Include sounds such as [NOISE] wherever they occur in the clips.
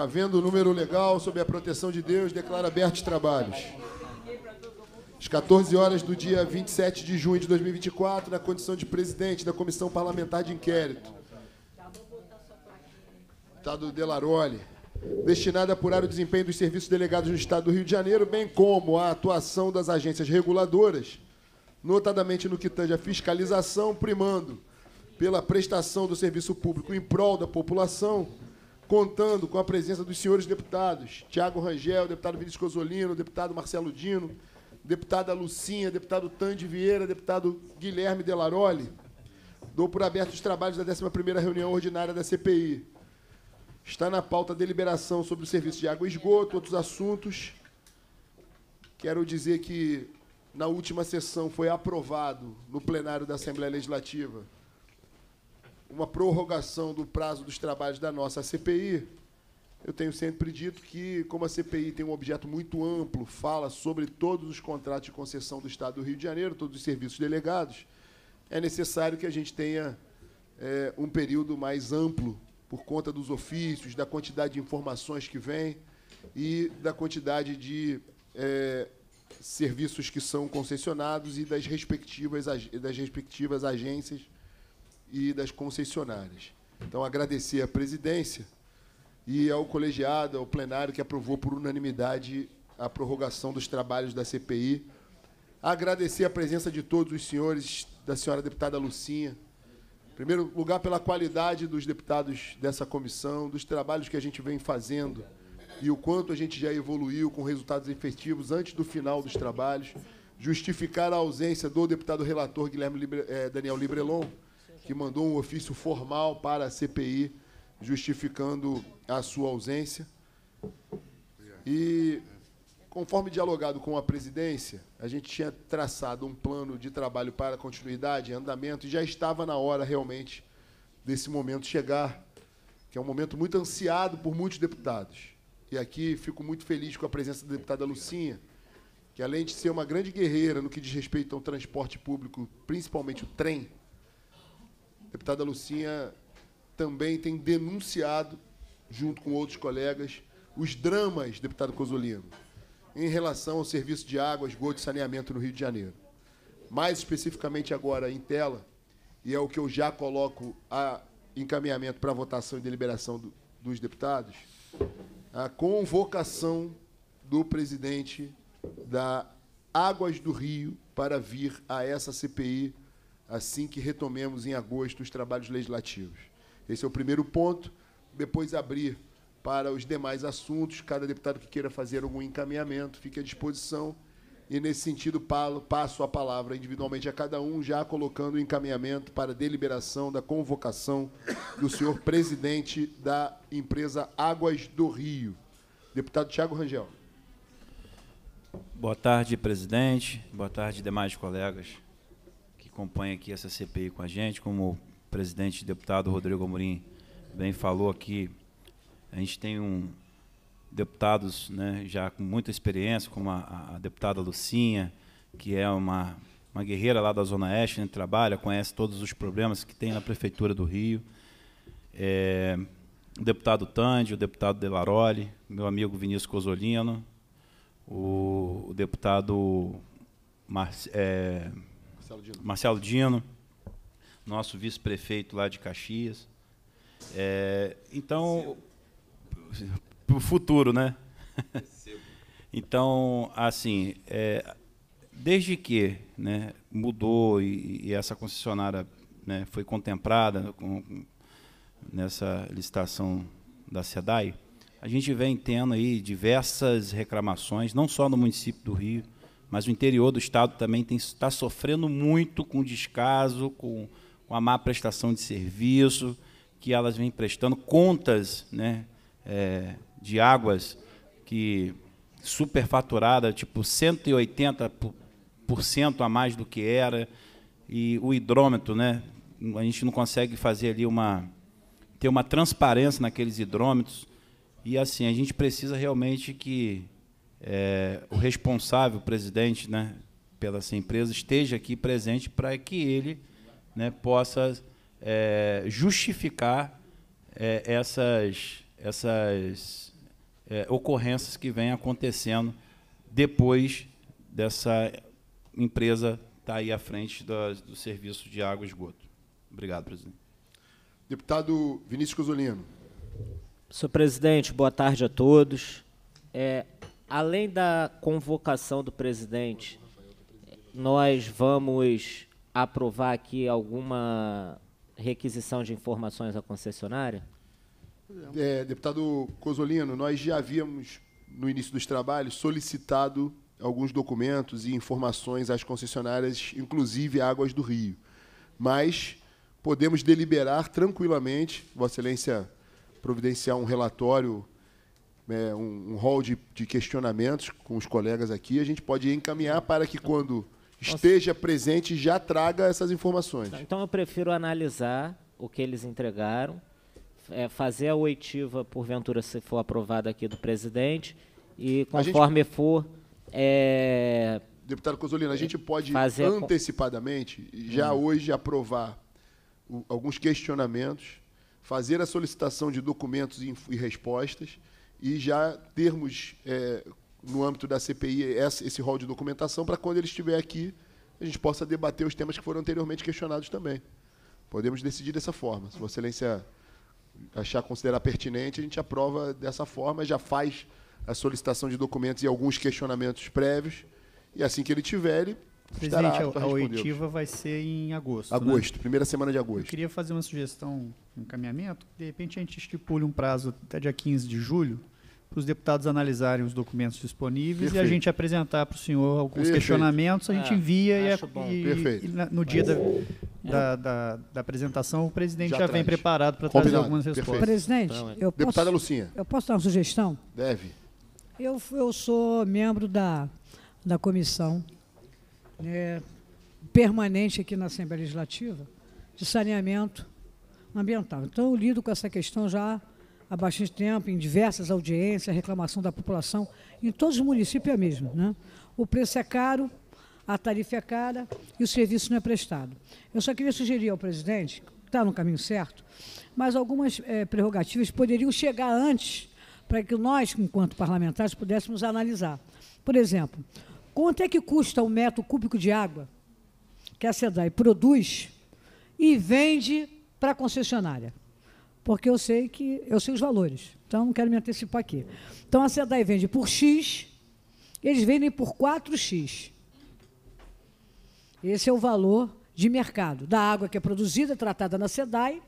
Havendo o número legal, sob a proteção de Deus, declaro abertos trabalhos. Às 14 horas do dia 27 de junho de 2024, na condição de presidente da Comissão Parlamentar de Inquérito, Estado Delarole, destinada a apurar o desempenho dos serviços delegados no Estado do Rio de Janeiro, bem como a atuação das agências reguladoras, notadamente no que tange a fiscalização, primando pela prestação do serviço público em prol da população, contando com a presença dos senhores deputados Tiago Rangel, deputado Vinícius Cosolino, deputado Marcelo Dino, deputada Lucinha, deputado Tande Vieira, deputado Guilherme Delaroli. Dou por aberto os trabalhos da 11ª reunião ordinária da CPI. Está na pauta a deliberação sobre o serviço de água e esgoto, outros assuntos. Quero dizer que na última sessão foi aprovado no plenário da Assembleia Legislativa uma prorrogação do prazo dos trabalhos da nossa CPI. Eu tenho sempre dito que, como a CPI tem um objeto muito amplo, fala sobre todos os contratos de concessão do Estado do Rio de Janeiro, todos os serviços delegados, é necessário que a gente tenha é, um período mais amplo, por conta dos ofícios, da quantidade de informações que vem e da quantidade de é, serviços que são concessionados e das respectivas, das respectivas agências e das concessionárias. Então, agradecer à presidência e ao colegiado, ao plenário, que aprovou por unanimidade a prorrogação dos trabalhos da CPI. Agradecer a presença de todos os senhores, da senhora deputada Lucinha. Em primeiro lugar, pela qualidade dos deputados dessa comissão, dos trabalhos que a gente vem fazendo e o quanto a gente já evoluiu com resultados efetivos antes do final dos trabalhos. Justificar a ausência do deputado relator Guilherme Libre, eh, Daniel Librelon, que mandou um ofício formal para a CPI justificando a sua ausência. E, conforme dialogado com a presidência, a gente tinha traçado um plano de trabalho para continuidade, andamento, e já estava na hora realmente desse momento chegar, que é um momento muito ansiado por muitos deputados. E aqui fico muito feliz com a presença da deputada Lucinha, que além de ser uma grande guerreira no que diz respeito ao transporte público, principalmente o trem, deputada Lucinha também tem denunciado, junto com outros colegas, os dramas, deputado Cozolino, em relação ao serviço de água, esgoto e saneamento no Rio de Janeiro. Mais especificamente agora em tela, e é o que eu já coloco a encaminhamento para votação e deliberação do, dos deputados, a convocação do presidente da Águas do Rio para vir a essa CPI assim que retomemos em agosto os trabalhos legislativos. Esse é o primeiro ponto. Depois abrir para os demais assuntos. Cada deputado que queira fazer algum encaminhamento fique à disposição. E, nesse sentido, passo a palavra individualmente a cada um, já colocando o encaminhamento para deliberação da convocação do senhor presidente da empresa Águas do Rio. Deputado Tiago Rangel. Boa tarde, presidente. Boa tarde, demais colegas acompanha aqui essa CPI com a gente, como o presidente e deputado Rodrigo Amorim bem falou aqui, a gente tem um deputados né, já com muita experiência, como a, a deputada Lucinha, que é uma, uma guerreira lá da Zona Oeste, né, trabalha, conhece todos os problemas que tem na Prefeitura do Rio. É, o deputado Tande, o deputado Delaroli, meu amigo Vinícius Cosolino, o, o deputado Marcelo. é, Marcelo Dino. Marcelo Dino, nosso vice-prefeito lá de Caxias. É, então, para o futuro, né? [LAUGHS] então, assim, é, desde que né, mudou e, e essa concessionária né, foi contemplada com, nessa licitação da SEDAI, a gente vem tendo aí diversas reclamações, não só no município do Rio, mas o interior do estado também está sofrendo muito com descaso, com, com, a má prestação de serviço que elas vêm prestando, contas né, é, de águas que superfaturada, tipo 180% a mais do que era, e o hidrômetro, né, a gente não consegue fazer ali uma ter uma transparência naqueles hidrômetros. E assim, a gente precisa realmente que é, o responsável, o presidente, né, pela empresa esteja aqui presente para que ele né, possa é, justificar é, essas, essas é, ocorrências que vêm acontecendo depois dessa empresa estar tá aí à frente do, do serviço de água e esgoto. Obrigado, presidente. Deputado Vinícius Cusolino. Senhor presidente, boa tarde a todos. É, além da convocação do presidente, nós vamos aprovar aqui alguma requisição de informações à concessionária? É, deputado Cosolino, nós já havíamos, no início dos trabalhos, solicitado alguns documentos e informações às concessionárias, inclusive Águas do Rio. Mas podemos deliberar tranquilamente, Vossa Excelência providenciar um relatório é, um, um hall de, de, questionamentos com os colegas aqui, a gente pode encaminhar para que quando esteja presente já traga essas informações. Então eu prefiro analisar o que eles entregaram, é, fazer a oitiva, porventura, se for aprovada aqui do presidente, e conforme gente, for. É, Deputado Cozolino, a gente é, pode antecipadamente, já hum. hoje, aprovar o, alguns questionamentos, fazer a solicitação de documentos e, e respostas e já termos, é, no âmbito da CPI, esse rol de documentação para quando ele estiver aqui, a gente possa debater os temas que foram anteriormente questionados também. Podemos decidir dessa forma. Se Vossa Excelência achar considerar pertinente, a gente aprova dessa forma, já faz a solicitação de documentos e alguns questionamentos prévios, e assim que ele tiver, ele Presidente, a, oitiva vai ser em agosto. Né? Agosto, né? primeira semana de agosto. Eu queria fazer uma sugestão, um encaminhamento. De repente a gente estipule um prazo até dia 15 de julho para os deputados analisarem os documentos disponíveis Perfeito. e a gente apresentar para o senhor alguns Perfeito. questionamentos, a gente ah, envia e, e, e no dia da, é. da, da, da, apresentação o presidente já, já vem preparado para trazer algumas respostas. Perfeito. Presidente, então, é. eu Deputada posso, Lucinha. Eu posso dar uma sugestão? Deve. Eu, eu sou membro da, da comissão é, permanente aqui na Assembleia Legislativa de saneamento ambiental. Então, eu lido com essa questão já há bastante tempo, em diversas audiências, reclamação da população, em todos os municípios é a mesma. Né? O preço é caro, a tarifa é cara e o serviço não é prestado. Eu só queria sugerir ao presidente, está no caminho certo, mas algumas é, prerrogativas poderiam chegar antes para que nós, enquanto parlamentares, pudéssemos analisar. Por exemplo, Quanto é que custa um metro cúbico de água que a SEDAI produz e vende para a concessionária? Porque eu sei que eu sei os valores, então não quero me antecipar aqui. Então a SEDAI vende por X, eles vendem por 4X. Esse é o valor de mercado da água que é produzida, tratada na SEDAI,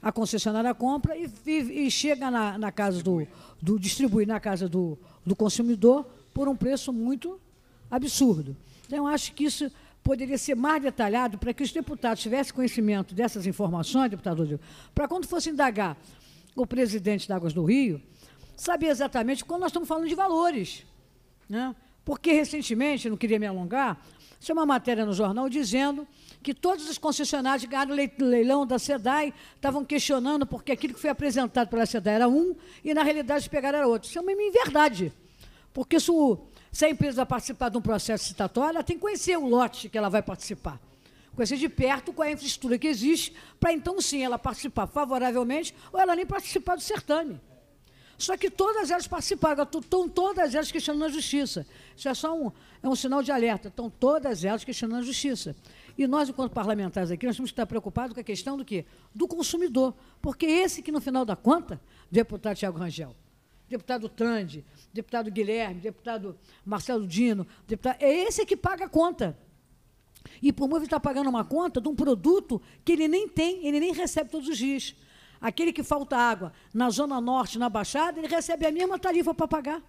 a concessionária compra e, e, e chega na, na, casa do, do. distribui na casa do, do consumidor por um preço muito absurdo. Então, eu acho que isso poderia ser mais detalhado para que os deputados tivessem conhecimento dessas informações, deputado Rodrigo, para quando fosse indagar o presidente da Águas do Rio, saber exatamente quando nós estamos falando de valores. Né? Porque recentemente, não queria me alongar, tinha uma matéria no jornal dizendo que todos os concessionários ganharam leilão da SEDAI estavam questionando porque aquilo que foi apresentado pela SEDAI era um e, na realidade, pegaram era outro. Isso é uma verdade. Porque isso se a empresa vai participar de um processo citatório, ela tem que conhecer o lote que ela vai participar. Conhecer de perto qual é a infraestrutura que existe, para então sim ela participar favoravelmente ou ela nem participar do certame. Só que todas elas participaram, estão todas elas questionando a justiça. Isso é só um, é um sinal de alerta. Estão todas elas questionando a justiça. E nós, enquanto parlamentares aqui, nós temos que estar preocupados com a questão do quê? Do consumidor. Porque esse que, no final da conta, deputado Tiago Rangel, deputado Tande, deputado Guilherme, deputado Marcelo Dino. Deputado, é esse que paga a conta. E por muito está pagando uma conta de um produto que ele nem tem, ele nem recebe todos os dias. Aquele que falta água na Zona Norte, na Baixada, ele recebe a mesma tarifa para pagar.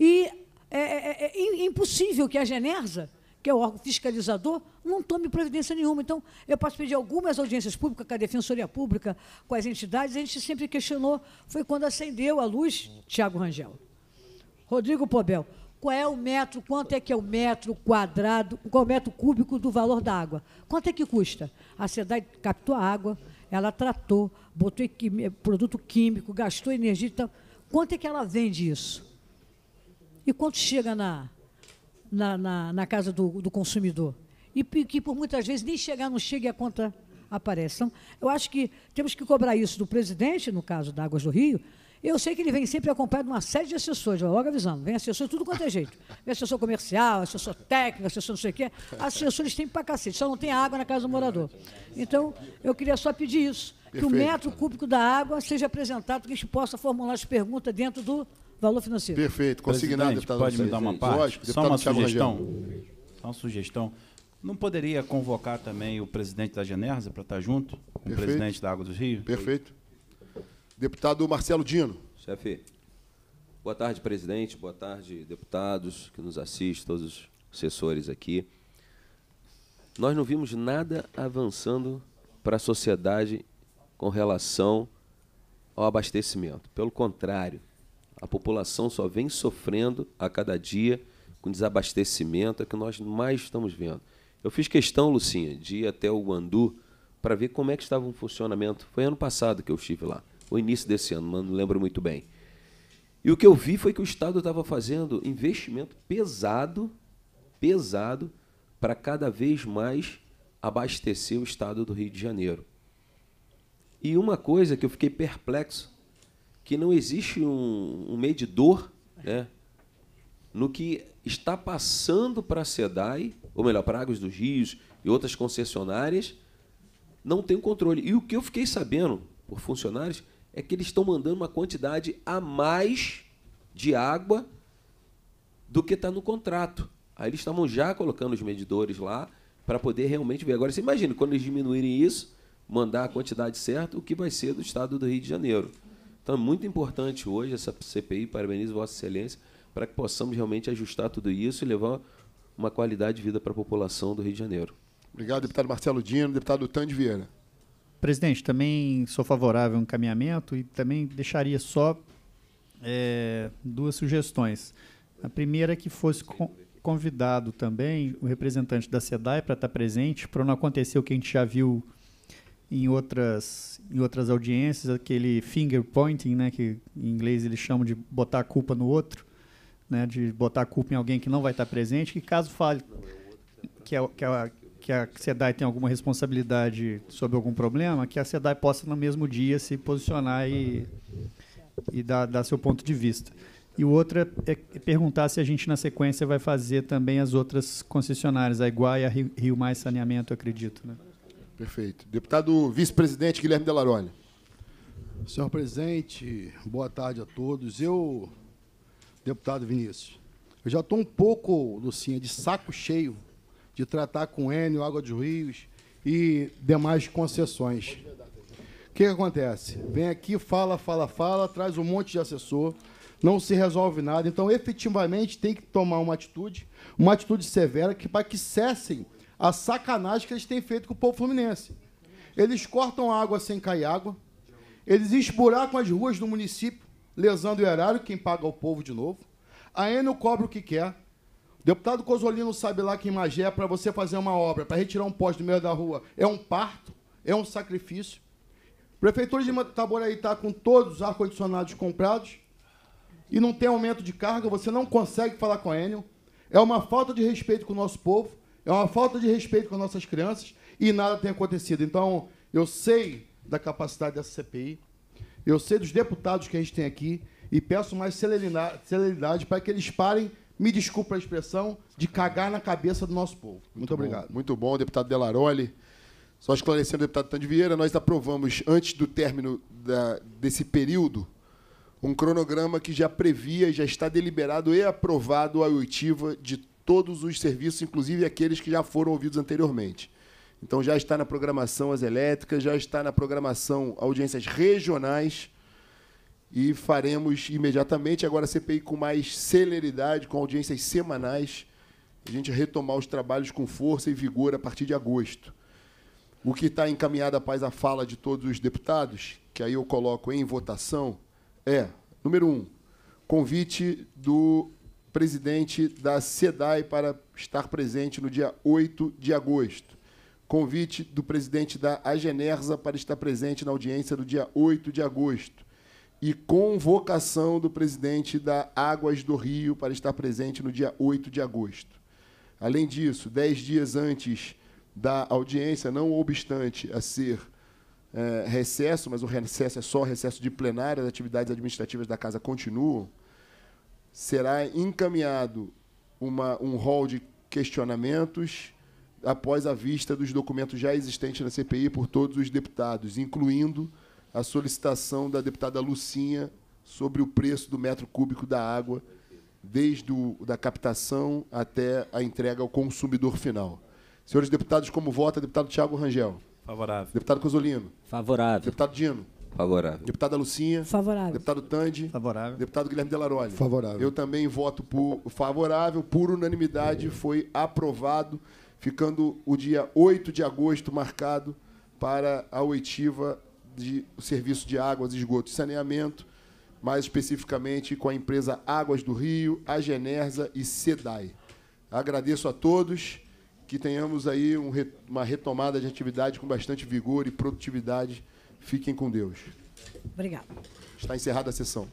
E é, é, é, é impossível que a Genersa que é o órgão fiscalizador, não tome providência nenhuma. Então, eu participei de algumas audiências públicas, com a Defensoria Pública, com as entidades, a gente sempre questionou. Foi quando acendeu a luz, Tiago Rangel. Rodrigo Pobel, qual é o metro, quanto é que é o metro quadrado, qual é o metro cúbico do valor da água? Quanto é que custa? A cidade captou a água, ela tratou, botou produto químico, gastou energia. Então, quanto é que ela vende isso? E quanto chega na, na, na, na casa do, do, consumidor. E que por muitas vezes nem chegar não chega e a conta aparece. Então, eu acho que temos que cobrar isso do presidente, no caso da Águas do Rio. Eu sei que ele vem sempre acompanhado de uma série de assessores, logo avisando. Vem assessor tudo quanto é jeito. Vem assessor comercial, assessor técnico, assessor não sei o quê. Assessores têm para cacete, só não tem água na casa do morador. Então, eu queria só pedir isso. Que Perfeito. o metro cúbico da água seja apresentado, que a gente possa formular as perguntas dentro do valor financeiro. Perfeito, consignado, deputado. Pode me dar uma parte? Lógico, Só uma sugestão. Só uma sugestão. Não poderia convocar também o presidente da Genersa para estar tá junto com o presidente da Água do Rio? Perfeito. Deputado Marcelo Dino. Chefe, boa tarde, presidente, boa tarde, deputados que nos assistem, todos os assessores aqui. Nós não vimos nada avançando para a sociedade com relação ao abastecimento. Pelo contrário, a população só vem sofrendo a cada dia com desabastecimento, é que nós mais estamos vendo. Eu fiz questão, Lucinha, de ir até o Guandu para ver como é que estava o funcionamento. Foi ano passado que eu estive lá, o início desse ano, não lembro muito bem. E o que eu vi foi que o Estado estava fazendo investimento pesado, pesado, para cada vez mais abastecer o Estado do Rio de Janeiro. E uma coisa que eu fiquei perplexo que não existe um, um medidor né, no que está passando para a SEDAI, ou melhor, para Águas dos Rios e outras concessionárias, não tem controle. E o que eu fiquei sabendo por funcionários é que eles estão mandando uma quantidade a mais de água do que está no contrato. Aí eles estavam já colocando os medidores lá para poder realmente ver. Agora, você imagina, quando eles diminuírem isso, mandar a quantidade certa, o que vai ser do estado do Rio de Janeiro. Então é muito importante hoje essa CPI, parabenizo Vossa Excelência, para que possamos realmente ajustar tudo isso e levar uma qualidade de vida para a população do Rio de Janeiro. Obrigado, deputado Marcelo Dino, deputado Tande Vieira. Presidente, também sou favorável ao encaminhamento e também deixaria só é, duas sugestões. A primeira é que fosse convidado também o representante da SEDAI para estar presente, para não acontecer o que a gente já viu em outras, em outras audiências, aquele finger pointing, né, que em inglês eles chamam de botar a culpa no outro, né, de botar a culpa em alguém que não vai estar presente, que caso fale que, que, a, que a SEDAI tem alguma responsabilidade sobre algum problema, que a SEDAI possa no mesmo dia se posicionar e, e dar, dar seu ponto de vista. E o outro é, é perguntar se a gente, na sequência, vai fazer também as outras concessionárias, a Iguaia, Rio Mais Saneamento, acredito, né? Perfeito. Deputado vice-presidente Guilherme Delarone. Senhor presidente, boa tarde a todos. Eu, deputado Vinícius, eu já estou um pouco, Lucinha, de saco cheio de tratar com Enio, Água dos Rios e demais concessões. O que, que acontece? Vem aqui, fala, fala, fala, traz um monte de assessor, não se resolve nada. Então, efetivamente, tem que tomar uma atitude, uma atitude severa, que para que cessem a sacanagem que eles têm feito com o povo fluminense. Eles cortam água sem cair água, eles esburacam as ruas do município, lesando o erário, quem paga é o povo de novo. A Enel cobra o que quer. O deputado Cozolino sabe lá que em Magé, é para você fazer uma obra, para retirar um poste do meio da rua, é um parto, é um sacrifício. Prefeitura de Itaboraí está com todos os ar-condicionados comprados e não tem aumento de carga, você não consegue falar com a Enel. É uma falta de respeito com o nosso povo. É uma falta de respeito com nossas crianças e nada tem acontecido. Então, eu sei da capacidade dessa CPI, eu sei dos deputados que a gente tem aqui e peço mais celeridade para que eles parem, me desculpa a expressão, de cagar na cabeça do nosso povo. Muito, Muito obrigado. Bom. Muito bom, deputado Delaroli. Só esclarecendo, deputado Tande Vieira, nós aprovamos, antes do término da, desse período, um cronograma que já previa, já está deliberado e aprovado a oitiva de todos os serviços, inclusive aqueles que já foram ouvidos anteriormente. Então já está na programação as elétricas, já está na programação audiências regionais e faremos imediatamente agora a CPI com mais celeridade, com audiências semanais, a gente retomar os trabalhos com força e vigor a partir de agosto. O que está encaminhado após a fala de todos os deputados, que aí eu coloco em votação, é, número um, convite do presidente da SEDAI, para estar presente no dia 8 de agosto. Convite do presidente da Agenersa para estar presente na audiência do dia 8 de agosto. E convocação do presidente da Águas do Rio para estar presente no dia 8 de agosto. Além disso, dez dias antes da audiência, não obstante a ser é, recesso, mas o recesso é só recesso de plenária, as atividades administrativas da casa continuam será encaminhado uma, um rol de questionamentos após a vista dos documentos já existentes na CPI por todos os deputados, incluindo a solicitação da deputada Lucinha sobre o preço do metro cúbico da água, desde o, da captação até a entrega ao consumidor final. Senhores deputados, como vota deputado Tiago Rangel? Favorável. Deputado Cosolino? Favorável. Deputado Dino? Favorável. Deputada Lucinha. Favorável. Deputado Tandi. Favorável. Deputado Guilherme Delaroli. Favorável. Eu também voto por favorável, por unanimidade, foi aprovado, ficando o dia 8 de agosto marcado para a oitiva de serviço de águas, esgotos e saneamento, mais especificamente com a empresa Águas do Rio, a Genersa e SEDAI. Agradeço a todos que tenhamos aí um, uma retomada de atividade com bastante vigor e produtividade Fiquem com Deus. Obrigada. Está encerrada a sessão.